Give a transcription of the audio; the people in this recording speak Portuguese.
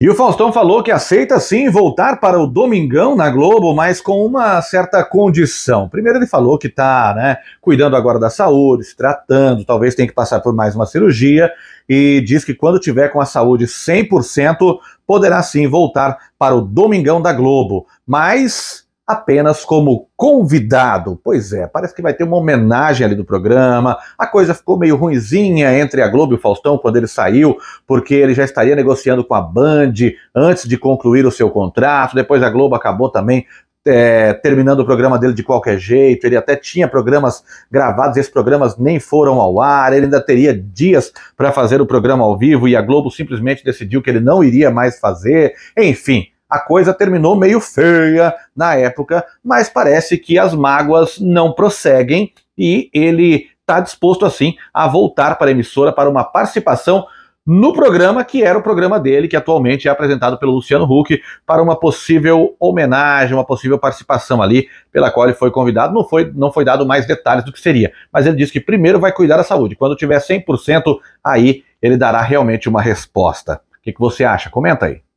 E o Faustão falou que aceita sim voltar para o Domingão na Globo, mas com uma certa condição. Primeiro ele falou que está né, cuidando agora da saúde, se tratando, talvez tenha que passar por mais uma cirurgia, e diz que quando tiver com a saúde 100%, poderá sim voltar para o Domingão da Globo. Mas apenas como convidado. Pois é, parece que vai ter uma homenagem ali do programa. A coisa ficou meio ruinzinha entre a Globo e o Faustão quando ele saiu, porque ele já estaria negociando com a Band antes de concluir o seu contrato. Depois a Globo acabou também é, terminando o programa dele de qualquer jeito, ele até tinha programas gravados, esses programas nem foram ao ar, ele ainda teria dias para fazer o programa ao vivo e a Globo simplesmente decidiu que ele não iria mais fazer. Enfim, a coisa terminou meio feia na época, mas parece que as mágoas não prosseguem e ele está disposto assim a voltar para a emissora para uma participação no programa que era o programa dele, que atualmente é apresentado pelo Luciano Huck, para uma possível homenagem, uma possível participação ali, pela qual ele foi convidado. Não foi, não foi dado mais detalhes do que seria, mas ele disse que primeiro vai cuidar da saúde. Quando tiver 100%, aí ele dará realmente uma resposta. O que, que você acha? Comenta aí.